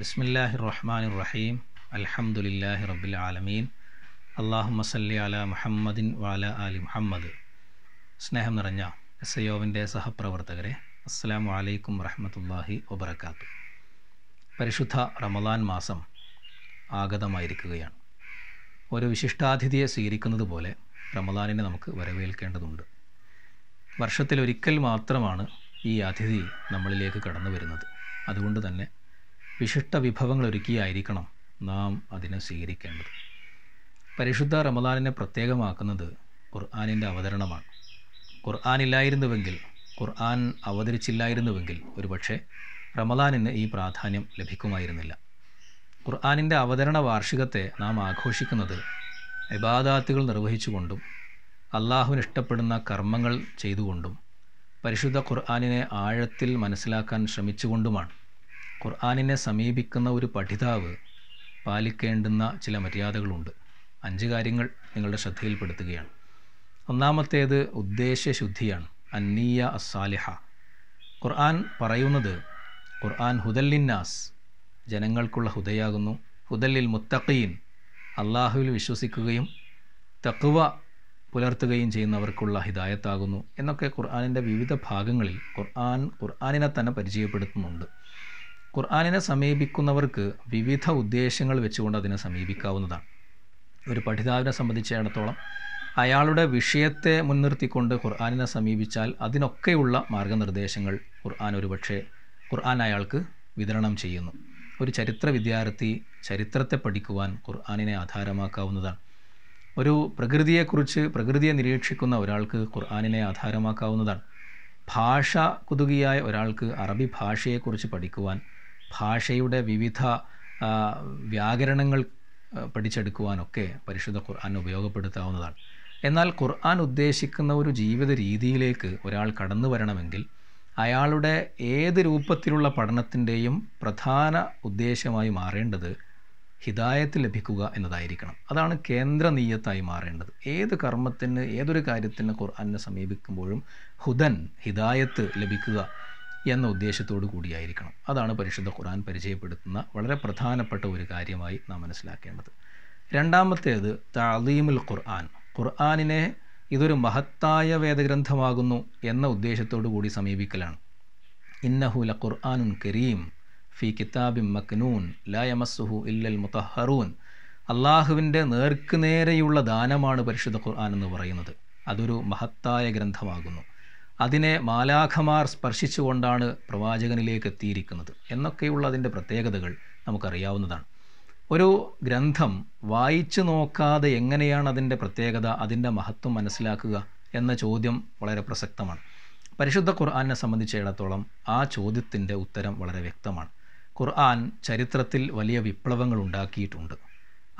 ബിസ്മില്ലാഹി റഹ്മാൻ റഹീം അലഹമുല്ലാഹി റബ്ബിൽ ആലമീൻ അള്ളാഹു സല്ലി അല മുഹമ്മദിൻ വാല അലി മുഹമ്മദ് സ്നേഹം നിറഞ്ഞ എസ് ഐഒവിൻ്റെ സഹപ്രവർത്തകരെ അസ്സാം വലൈക്കും വറഹമത്തല്ലാഹി വബർക്കാത്തു പരിശുദ്ധ റമദാൻ മാസം ആഗതമായിരിക്കുകയാണ് ഒരു വിശിഷ്ടാതിഥിയെ സ്വീകരിക്കുന്നത് പോലെ റമദാനിനെ നമുക്ക് വരവേൽക്കേണ്ടതുണ്ട് വർഷത്തിലൊരിക്കൽ മാത്രമാണ് ഈ അതിഥി നമ്മളിലേക്ക് കടന്നു വരുന്നത് അതുകൊണ്ട് തന്നെ വിശിഷ്ട വിഭവങ്ങൾ ഒരുക്കിയായിരിക്കണം നാം അതിനെ സ്വീകരിക്കേണ്ടത് പരിശുദ്ധ റമദാനിനെ പ്രത്യേകമാക്കുന്നത് ഖുർആാനിൻ്റെ അവതരണമാണ് ഖുർആാനില്ലായിരുന്നുവെങ്കിൽ ഖുർആൻ അവതരിച്ചില്ലായിരുന്നുവെങ്കിൽ ഒരുപക്ഷെ റമദാനിന് ഈ പ്രാധാന്യം ലഭിക്കുമായിരുന്നില്ല ഖുർആാനിൻ്റെ അവതരണ വാർഷികത്തെ നാം ആഘോഷിക്കുന്നത് ഇബാദാത്തുകൾ നിർവഹിച്ചുകൊണ്ടും അള്ളാഹുവിന് ഇഷ്ടപ്പെടുന്ന കർമ്മങ്ങൾ ചെയ്തുകൊണ്ടും പരിശുദ്ധ ഖുർആാനിനെ ആഴത്തിൽ മനസ്സിലാക്കാൻ ശ്രമിച്ചുകൊണ്ടുമാണ് ഖുർആാനിനെ സമീപിക്കുന്ന ഒരു പഠിതാവ് പാലിക്കേണ്ടുന്ന ചില മര്യാദകളുണ്ട് അഞ്ച് കാര്യങ്ങൾ നിങ്ങളുടെ ശ്രദ്ധയിൽപ്പെടുത്തുകയാണ് ഒന്നാമത്തേത് ശുദ്ധിയാണ് അന്നീയ അസാലിഹ ഖുർആൻ പറയുന്നത് ഖുർആൻ ഹുദല്ലിന്നാസ് ജനങ്ങൾക്കുള്ള ഹുദയാകുന്നു ഹുദല്ലിൽ മുത്തഖീൻ അള്ളാഹുവിൽ വിശ്വസിക്കുകയും തക്കുവ പുലർത്തുകയും ചെയ്യുന്നവർക്കുള്ള ഹിതായത്താകുന്നു എന്നൊക്കെ ഖുർആാനിൻ്റെ വിവിധ ഭാഗങ്ങളിൽ ഖുർആൻ ഖുർആാനിനെ തന്നെ പരിചയപ്പെടുത്തുന്നുണ്ട് ഖുർആാനിനെ സമീപിക്കുന്നവർക്ക് വിവിധ ഉദ്ദേശങ്ങൾ വെച്ചുകൊണ്ട് അതിനെ സമീപിക്കാവുന്നതാണ് ഒരു പഠിതാവിനെ സംബന്ധിച്ചിടത്തോളം അയാളുടെ വിഷയത്തെ മുൻനിർത്തിക്കൊണ്ട് ഖുർആാനിനെ സമീപിച്ചാൽ അതിനൊക്കെയുള്ള മാർഗനിർദ്ദേശങ്ങൾ ഖുർആൻ ഒരുപക്ഷെ ഖുർആൻ അയാൾക്ക് വിതരണം ചെയ്യുന്നു ഒരു ചരിത്ര വിദ്യാർത്ഥി ചരിത്രത്തെ പഠിക്കുവാൻ ഖുർആാനിനെ ആധാരമാക്കാവുന്നതാണ് ഒരു പ്രകൃതിയെക്കുറിച്ച് പ്രകൃതിയെ നിരീക്ഷിക്കുന്ന ഒരാൾക്ക് ഖുർആാനിനെ ആധാരമാക്കാവുന്നതാണ് ഭാഷ കുതുകിയായ ഒരാൾക്ക് അറബി ഭാഷയെക്കുറിച്ച് പഠിക്കുവാൻ ഭാഷയുടെ വിവിധ വ്യാകരണങ്ങൾ പഠിച്ചെടുക്കുവാനൊക്കെ പരിശുദ്ധ ഖുർആൻ ഉപയോഗപ്പെടുത്താവുന്നതാണ് എന്നാൽ ഖുർആൻ ഉദ്ദേശിക്കുന്ന ഒരു ജീവിത രീതിയിലേക്ക് ഒരാൾ കടന്നു വരണമെങ്കിൽ അയാളുടെ ഏത് രൂപത്തിലുള്ള പഠനത്തിൻ്റെയും പ്രധാന ഉദ്ദേശമായി മാറേണ്ടത് ഹിദായത്ത് ലഭിക്കുക എന്നതായിരിക്കണം അതാണ് കേന്ദ്ര നീയത്തായി മാറേണ്ടത് ഏത് കർമ്മത്തിന് ഏതൊരു കാര്യത്തിന് ഖുർആനെ സമീപിക്കുമ്പോഴും ഹുദൻ ഹിദായത്ത് ലഭിക്കുക എന്ന ഉദ്ദേശത്തോടു കൂടിയായിരിക്കണം അതാണ് പരിശുദ്ധ ഖുർആൻ പരിചയപ്പെടുത്തുന്ന വളരെ പ്രധാനപ്പെട്ട ഒരു കാര്യമായി നാം മനസ്സിലാക്കേണ്ടത് രണ്ടാമത്തേത് താലീമുൽ ഖുർആൻ ഖുർആാനിനെ ഇതൊരു മഹത്തായ വേദഗ്രന്ഥമാകുന്നു എന്ന ഉദ്ദേശത്തോടു കൂടി സമീപിക്കലാണ് ഇന്നഹുല ഖുർആാനുൻ കരീം ഫി കിതാബിൻ മക്നൂൻ ലയമസുഹു ഇല്ലൽ മുത്തഹറൂൻ അള്ളാഹുവിൻ്റെ നേർക്കുനേരെയുള്ള ദാനമാണ് പരിശുദ്ധ ഖുർആൻ എന്ന് പറയുന്നത് അതൊരു മഹത്തായ ഗ്രന്ഥമാകുന്നു അതിനെ മാലാഖമാർ സ്പർശിച്ചുകൊണ്ടാണ് പ്രവാചകനിലേക്ക് എത്തിയിരിക്കുന്നത് എന്നൊക്കെയുള്ള അതിൻ്റെ പ്രത്യേകതകൾ നമുക്കറിയാവുന്നതാണ് ഒരു ഗ്രന്ഥം വായിച്ചു നോക്കാതെ എങ്ങനെയാണ് അതിൻ്റെ പ്രത്യേകത അതിൻ്റെ മഹത്വം മനസ്സിലാക്കുക എന്ന ചോദ്യം വളരെ പ്രസക്തമാണ് പരിശുദ്ധ ഖുർആാനിനെ സംബന്ധിച്ചിടത്തോളം ആ ചോദ്യത്തിൻ്റെ ഉത്തരം വളരെ വ്യക്തമാണ് ഖുർആൻ ചരിത്രത്തിൽ വലിയ വിപ്ലവങ്ങൾ ഉണ്ടാക്കിയിട്ടുണ്ട്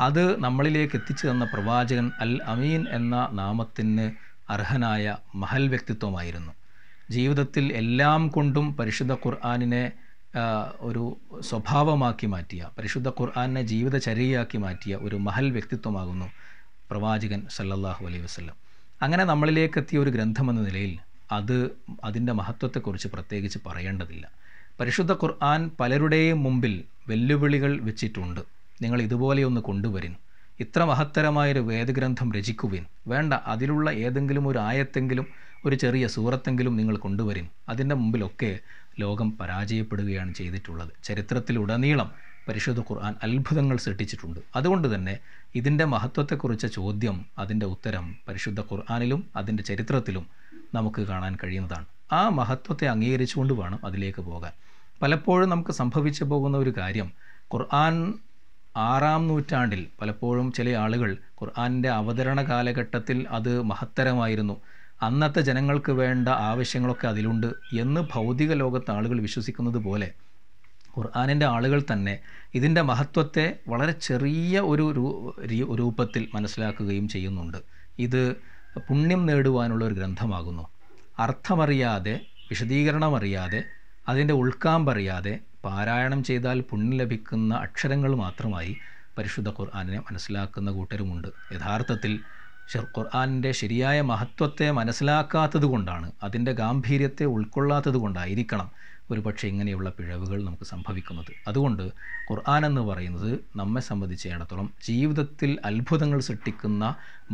അത് നമ്മളിലേക്ക് എത്തിച്ചു തന്ന പ്രവാചകൻ അൽ അമീൻ എന്ന നാമത്തിന് അർഹനായ മഹൽ വ്യക്തിത്വമായിരുന്നു ജീവിതത്തിൽ എല്ലാം കൊണ്ടും പരിശുദ്ധ ഖുർആാനിനെ ഒരു സ്വഭാവമാക്കി മാറ്റിയ പരിശുദ്ധ ഖുർആാനിനെ ജീവിതചര്യയാക്കി മാറ്റിയ ഒരു മഹൽ വ്യക്തിത്വമാകുന്നു പ്രവാചകൻ സല്ലല്ലാഹു അലൈഹി വസ്ലം അങ്ങനെ നമ്മളിലേക്കെത്തിയ ഒരു ഗ്രന്ഥമെന്ന നിലയിൽ അത് അതിൻ്റെ മഹത്വത്തെക്കുറിച്ച് പ്രത്യേകിച്ച് പറയേണ്ടതില്ല പരിശുദ്ധ ഖുർആൻ പലരുടെയും മുമ്പിൽ വെല്ലുവിളികൾ വെച്ചിട്ടുണ്ട് നിങ്ങൾ ഇതുപോലെയൊന്ന് കൊണ്ടുവരുന്നു ഇത്ര മഹത്തരമായൊരു വേദഗ്രന്ഥം രചിക്കുവിൻ വേണ്ട അതിലുള്ള ഏതെങ്കിലും ഒരു ആയത്തെങ്കിലും ഒരു ചെറിയ സൂറത്തെങ്കിലും നിങ്ങൾ കൊണ്ടുവരിൻ അതിൻ്റെ മുമ്പിലൊക്കെ ലോകം പരാജയപ്പെടുകയാണ് ചെയ്തിട്ടുള്ളത് ചരിത്രത്തിലുടനീളം പരിശുദ്ധ ഖുർആൻ അത്ഭുതങ്ങൾ സൃഷ്ടിച്ചിട്ടുണ്ട് അതുകൊണ്ട് തന്നെ ഇതിൻ്റെ മഹത്വത്തെക്കുറിച്ച ചോദ്യം അതിൻ്റെ ഉത്തരം പരിശുദ്ധ ഖുർആാനിലും അതിൻ്റെ ചരിത്രത്തിലും നമുക്ക് കാണാൻ കഴിയുന്നതാണ് ആ മഹത്വത്തെ അംഗീകരിച്ചുകൊണ്ട് വേണം അതിലേക്ക് പോകാൻ പലപ്പോഴും നമുക്ക് സംഭവിച്ചു പോകുന്ന ഒരു കാര്യം ഖുർആൻ ആറാം നൂറ്റാണ്ടിൽ പലപ്പോഴും ചില ആളുകൾ ഖുർആാനിൻ്റെ അവതരണ കാലഘട്ടത്തിൽ അത് മഹത്തരമായിരുന്നു അന്നത്തെ ജനങ്ങൾക്ക് വേണ്ട ആവശ്യങ്ങളൊക്കെ അതിലുണ്ട് എന്ന് ഭൗതിക ലോകത്ത് ആളുകൾ വിശ്വസിക്കുന്നത് പോലെ ഖുർആാനിൻ്റെ ആളുകൾ തന്നെ ഇതിൻ്റെ മഹത്വത്തെ വളരെ ചെറിയ ഒരു രൂപത്തിൽ മനസ്സിലാക്കുകയും ചെയ്യുന്നുണ്ട് ഇത് പുണ്യം നേടുവാനുള്ള ഒരു ഗ്രന്ഥമാകുന്നു അർത്ഥമറിയാതെ വിശദീകരണമറിയാതെ അതിൻ്റെ ഉൾക്കാമ്പറിയാതെ പാരായണം ചെയ്താൽ പുണ്യം ലഭിക്കുന്ന അക്ഷരങ്ങൾ മാത്രമായി പരിശുദ്ധ ഖുർആാനിനെ മനസ്സിലാക്കുന്ന കൂട്ടരുമുണ്ട് യഥാർത്ഥത്തിൽ ഖുർആാനിൻ്റെ ശരിയായ മഹത്വത്തെ മനസ്സിലാക്കാത്തത് കൊണ്ടാണ് അതിൻ്റെ ഗാംഭീര്യത്തെ ഉൾക്കൊള്ളാത്തത് കൊണ്ടായിരിക്കണം ഒരു പക്ഷേ ഇങ്ങനെയുള്ള പിഴവുകൾ നമുക്ക് സംഭവിക്കുന്നത് അതുകൊണ്ട് ഖുർആൻ എന്ന് പറയുന്നത് നമ്മെ സംബന്ധിച്ചിടത്തോളം ജീവിതത്തിൽ അത്ഭുതങ്ങൾ സൃഷ്ടിക്കുന്ന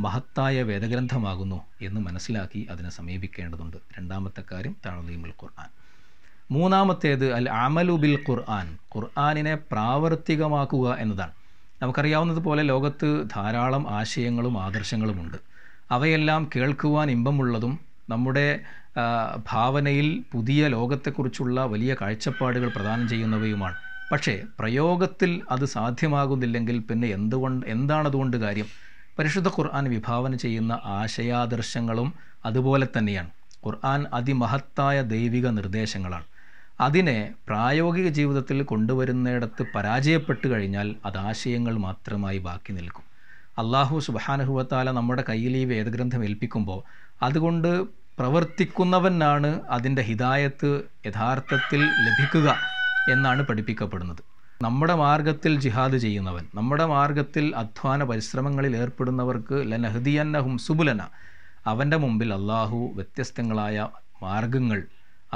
മഹത്തായ വേദഗ്രന്ഥമാകുന്നു എന്ന് മനസ്സിലാക്കി അതിനെ സമീപിക്കേണ്ടതുണ്ട് രണ്ടാമത്തെ കാര്യം താഴ്വീമുൽ ഖുർആൻ മൂന്നാമത്തേത് അൽ അമലു ബിൽ ഖുർആൻ ഖുർആാനിനെ പ്രാവർത്തികമാക്കുക എന്നതാണ് നമുക്കറിയാവുന്നതുപോലെ ലോകത്ത് ധാരാളം ആശയങ്ങളും ആദർശങ്ങളുമുണ്ട് അവയെല്ലാം കേൾക്കുവാൻ ഇമ്പമുള്ളതും നമ്മുടെ ഭാവനയിൽ പുതിയ ലോകത്തെക്കുറിച്ചുള്ള വലിയ കാഴ്ചപ്പാടുകൾ പ്രദാനം ചെയ്യുന്നവയുമാണ് പക്ഷേ പ്രയോഗത്തിൽ അത് സാധ്യമാകുന്നില്ലെങ്കിൽ പിന്നെ എന്തുകൊണ്ട് എന്താണതുകൊണ്ട് കാര്യം പരിശുദ്ധ ഖുർആൻ വിഭാവന ചെയ്യുന്ന ആശയാദർശങ്ങളും അതുപോലെ തന്നെയാണ് ഖുർആൻ അതിമഹത്തായ ദൈവിക നിർദ്ദേശങ്ങളാണ് അതിനെ പ്രായോഗിക ജീവിതത്തിൽ കൊണ്ടുവരുന്നിടത്ത് പരാജയപ്പെട്ട് കഴിഞ്ഞാൽ അത് ആശയങ്ങൾ മാത്രമായി ബാക്കി നിൽക്കും അള്ളാഹു സുബാനുഹുവത്താല നമ്മുടെ കയ്യിൽ ഈ വേദഗ്രന്ഥം ഏൽപ്പിക്കുമ്പോൾ അതുകൊണ്ട് പ്രവർത്തിക്കുന്നവനാണ് അതിൻ്റെ ഹിതായത്ത് യഥാർത്ഥത്തിൽ ലഭിക്കുക എന്നാണ് പഠിപ്പിക്കപ്പെടുന്നത് നമ്മുടെ മാർഗത്തിൽ ജിഹാദ് ചെയ്യുന്നവൻ നമ്മുടെ മാർഗത്തിൽ അധ്വാന പരിശ്രമങ്ങളിൽ ഏർപ്പെടുന്നവർക്ക് ലനഹദിയന്നഹും സുബുലന അവൻ്റെ മുമ്പിൽ അള്ളാഹു വ്യത്യസ്തങ്ങളായ മാർഗങ്ങൾ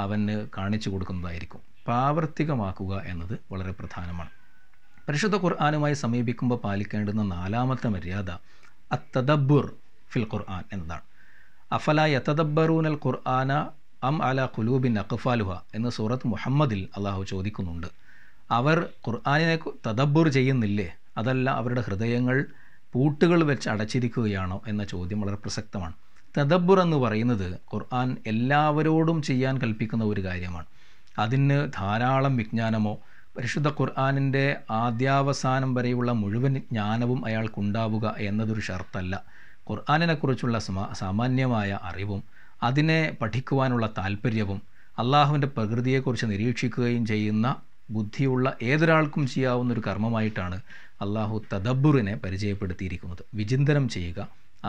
അവന് കാണിച്ചു കൊടുക്കുന്നതായിരിക്കും പ്രാവർത്തികമാക്കുക എന്നത് വളരെ പ്രധാനമാണ് പരിശുദ്ധ ഖുർആാനുമായി സമീപിക്കുമ്പോൾ പാലിക്കേണ്ടുന്ന നാലാമത്തെ മര്യാദ അത്തദബുർ ഫിൽ ഖുർആൻ എന്നതാണ് അഫല യത്തദബറൂനൽ ഖുർആന അം അല ഖുലൂബിൻ അഖഫാലുഹ എന്ന് സൂറത്ത് മുഹമ്മദിൽ അള്ളാഹു ചോദിക്കുന്നുണ്ട് അവർ ഖുർആാനിനെ തദബ്ബുർ ചെയ്യുന്നില്ലേ അതല്ല അവരുടെ ഹൃദയങ്ങൾ പൂട്ടുകൾ വെച്ച് അടച്ചിരിക്കുകയാണോ എന്ന ചോദ്യം വളരെ പ്രസക്തമാണ് തദബ്ബുർ എന്ന് പറയുന്നത് ഖുർആൻ എല്ലാവരോടും ചെയ്യാൻ കൽപ്പിക്കുന്ന ഒരു കാര്യമാണ് അതിന് ധാരാളം വിജ്ഞാനമോ പരിശുദ്ധ ഖുർആാനിൻ്റെ ആദ്യാവസാനം വരെയുള്ള മുഴുവൻ ജ്ഞാനവും അയാൾക്കുണ്ടാവുക എന്നതൊരു ഷർത്തല്ല ഖുർആാനിനെക്കുറിച്ചുള്ള സാമാന്യമായ അറിവും അതിനെ പഠിക്കുവാനുള്ള താല്പര്യവും അള്ളാഹുവിൻ്റെ പ്രകൃതിയെക്കുറിച്ച് നിരീക്ഷിക്കുകയും ചെയ്യുന്ന ബുദ്ധിയുള്ള ഏതൊരാൾക്കും ചെയ്യാവുന്ന ഒരു കർമ്മമായിട്ടാണ് അള്ളാഹു തദബ്ബുറിനെ പരിചയപ്പെടുത്തിയിരിക്കുന്നത് വിചിന്തനം ചെയ്യുക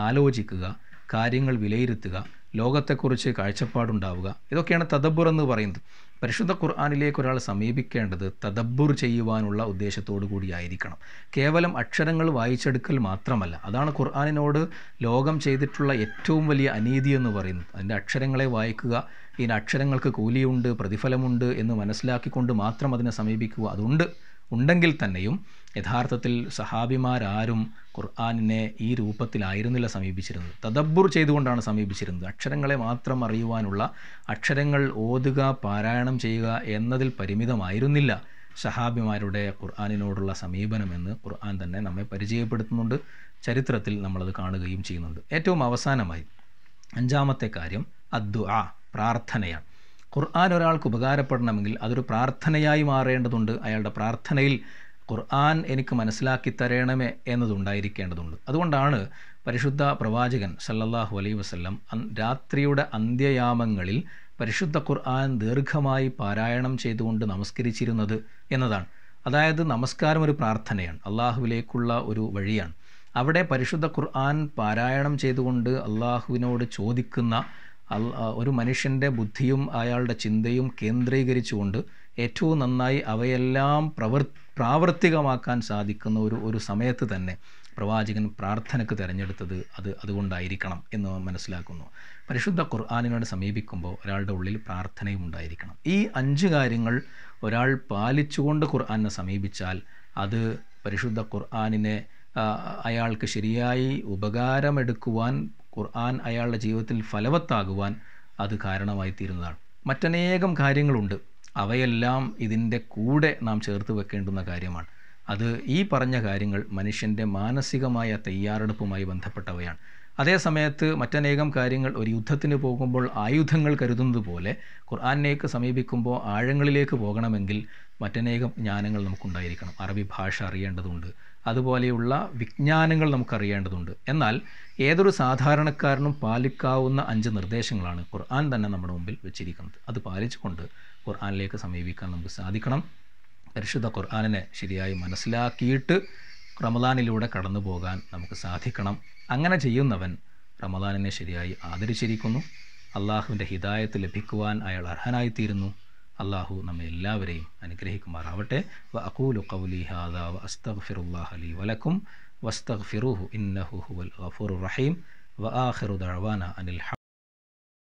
ആലോചിക്കുക കാര്യങ്ങൾ വിലയിരുത്തുക ലോകത്തെക്കുറിച്ച് കാഴ്ചപ്പാടുണ്ടാവുക ഇതൊക്കെയാണ് തദബ്ബുർ എന്ന് പറയുന്നത് പരിശുദ്ധ ഖുർആാനിലേക്ക് ഒരാൾ സമീപിക്കേണ്ടത് തദബ്ബുർ ചെയ്യുവാനുള്ള ഉദ്ദേശത്തോടു കൂടിയായിരിക്കണം കേവലം അക്ഷരങ്ങൾ വായിച്ചെടുക്കൽ മാത്രമല്ല അതാണ് ഖുർആാനിനോട് ലോകം ചെയ്തിട്ടുള്ള ഏറ്റവും വലിയ അനീതി എന്ന് പറയുന്നത് അതിൻ്റെ അക്ഷരങ്ങളെ വായിക്കുക ഇതിന് അക്ഷരങ്ങൾക്ക് കൂലിയുണ്ട് പ്രതിഫലമുണ്ട് എന്ന് മനസ്സിലാക്കിക്കൊണ്ട് മാത്രം അതിനെ സമീപിക്കുക അതുണ്ട് ഉണ്ടെങ്കിൽ തന്നെയും യഥാർത്ഥത്തിൽ സഹാബിമാരാരും ഖുർആാനിനെ ഈ രൂപത്തിലായിരുന്നില്ല സമീപിച്ചിരുന്നത് തദബ്ബുർ ചെയ്തുകൊണ്ടാണ് സമീപിച്ചിരുന്നത് അക്ഷരങ്ങളെ മാത്രം അറിയുവാനുള്ള അക്ഷരങ്ങൾ ഓതുക പാരായണം ചെയ്യുക എന്നതിൽ പരിമിതമായിരുന്നില്ല സഹാബിമാരുടെ ഖുർആാനിനോടുള്ള സമീപനമെന്ന് ഖുർആൻ തന്നെ നമ്മെ പരിചയപ്പെടുത്തുന്നുണ്ട് ചരിത്രത്തിൽ നമ്മളത് കാണുകയും ചെയ്യുന്നുണ്ട് ഏറ്റവും അവസാനമായി അഞ്ചാമത്തെ കാര്യം അദ്വ പ്രാർത്ഥനയാണ് ഖുർആൻ ഒരാൾക്ക് ഉപകാരപ്പെടണമെങ്കിൽ അതൊരു പ്രാർത്ഥനയായി മാറേണ്ടതുണ്ട് അയാളുടെ പ്രാർത്ഥനയിൽ ഖുർആൻ എനിക്ക് മനസ്സിലാക്കി തരണമേ എന്നതുണ്ടായിരിക്കേണ്ടതുണ്ട് അതുകൊണ്ടാണ് പരിശുദ്ധ പ്രവാചകൻ സല്ലല്ലാഹു അലൈ വസ്ല്ലം രാത്രിയുടെ അന്ത്യയാമങ്ങളിൽ പരിശുദ്ധ ഖുർആൻ ദീർഘമായി പാരായണം ചെയ്തുകൊണ്ട് നമസ്കരിച്ചിരുന്നത് എന്നതാണ് അതായത് നമസ്കാരം ഒരു പ്രാർത്ഥനയാണ് അള്ളാഹുവിലേക്കുള്ള ഒരു വഴിയാണ് അവിടെ പരിശുദ്ധ ഖുർആൻ പാരായണം ചെയ്തുകൊണ്ട് അള്ളാഹുവിനോട് ചോദിക്കുന്ന ഒരു മനുഷ്യൻ്റെ ബുദ്ധിയും അയാളുടെ ചിന്തയും കേന്ദ്രീകരിച്ചുകൊണ്ട് ഏറ്റവും നന്നായി അവയെല്ലാം പ്രവർ പ്രാവർത്തികമാക്കാൻ സാധിക്കുന്ന ഒരു ഒരു സമയത്ത് തന്നെ പ്രവാചകൻ പ്രാർത്ഥനയ്ക്ക് തിരഞ്ഞെടുത്തത് അത് അതുകൊണ്ടായിരിക്കണം എന്ന് മനസ്സിലാക്കുന്നു പരിശുദ്ധ ഖുർആാനിനോട് സമീപിക്കുമ്പോൾ ഒരാളുടെ ഉള്ളിൽ പ്രാർത്ഥനയും ഉണ്ടായിരിക്കണം ഈ അഞ്ച് കാര്യങ്ങൾ ഒരാൾ പാലിച്ചുകൊണ്ട് ഖുർആാനെ സമീപിച്ചാൽ അത് പരിശുദ്ധ ഖുർആാനിനെ അയാൾക്ക് ശരിയായി ഉപകാരമെടുക്കുവാൻ ഖുർആൻ അയാളുടെ ജീവിതത്തിൽ ഫലവത്താകുവാൻ അത് കാരണമായി തീരുന്നതാണ് മറ്റനേകം കാര്യങ്ങളുണ്ട് അവയെല്ലാം ഇതിൻ്റെ കൂടെ നാം ചേർത്ത് വെക്കേണ്ടുന്ന കാര്യമാണ് അത് ഈ പറഞ്ഞ കാര്യങ്ങൾ മനുഷ്യൻ്റെ മാനസികമായ തയ്യാറെടുപ്പുമായി ബന്ധപ്പെട്ടവയാണ് അതേ സമയത്ത് മറ്റനേകം കാര്യങ്ങൾ ഒരു യുദ്ധത്തിന് പോകുമ്പോൾ ആയുധങ്ങൾ കരുതുന്നത് പോലെ ഖുർആാനിലേക്ക് സമീപിക്കുമ്പോൾ ആഴങ്ങളിലേക്ക് പോകണമെങ്കിൽ മറ്റനേകം ജ്ഞാനങ്ങൾ നമുക്കുണ്ടായിരിക്കണം അറബി ഭാഷ അറിയേണ്ടതുണ്ട് അതുപോലെയുള്ള വിജ്ഞാനങ്ങൾ നമുക്കറിയേണ്ടതുണ്ട് എന്നാൽ ഏതൊരു സാധാരണക്കാരനും പാലിക്കാവുന്ന അഞ്ച് നിർദ്ദേശങ്ങളാണ് ഖുർആൻ തന്നെ നമ്മുടെ മുമ്പിൽ വെച്ചിരിക്കുന്നത് അത് പാലിച്ചുകൊണ്ട് ഖുർആനിലേക്ക് സമീപിക്കാൻ നമുക്ക് സാധിക്കണം പരിശുദ്ധ ഖുർആാനിനെ ശരിയായി മനസ്സിലാക്കിയിട്ട് റമദാനിലൂടെ കടന്നു പോകാൻ നമുക്ക് സാധിക്കണം അങ്ങനെ ചെയ്യുന്നവൻ റമദാനിനെ ശരിയായി ആദരിച്ചിരിക്കുന്നു അള്ളാഹുവിൻ്റെ ഹിദായത്ത് ലഭിക്കുവാൻ അയാൾ അർഹനായിത്തീരുന്നു الله نمي الله وري أن كريهك ما رأبته وأقول قولي هذا وأستغفر الله لي ولكم واستغفروه إنه هو الغفور الرحيم وآخر دعوانا أن الحمد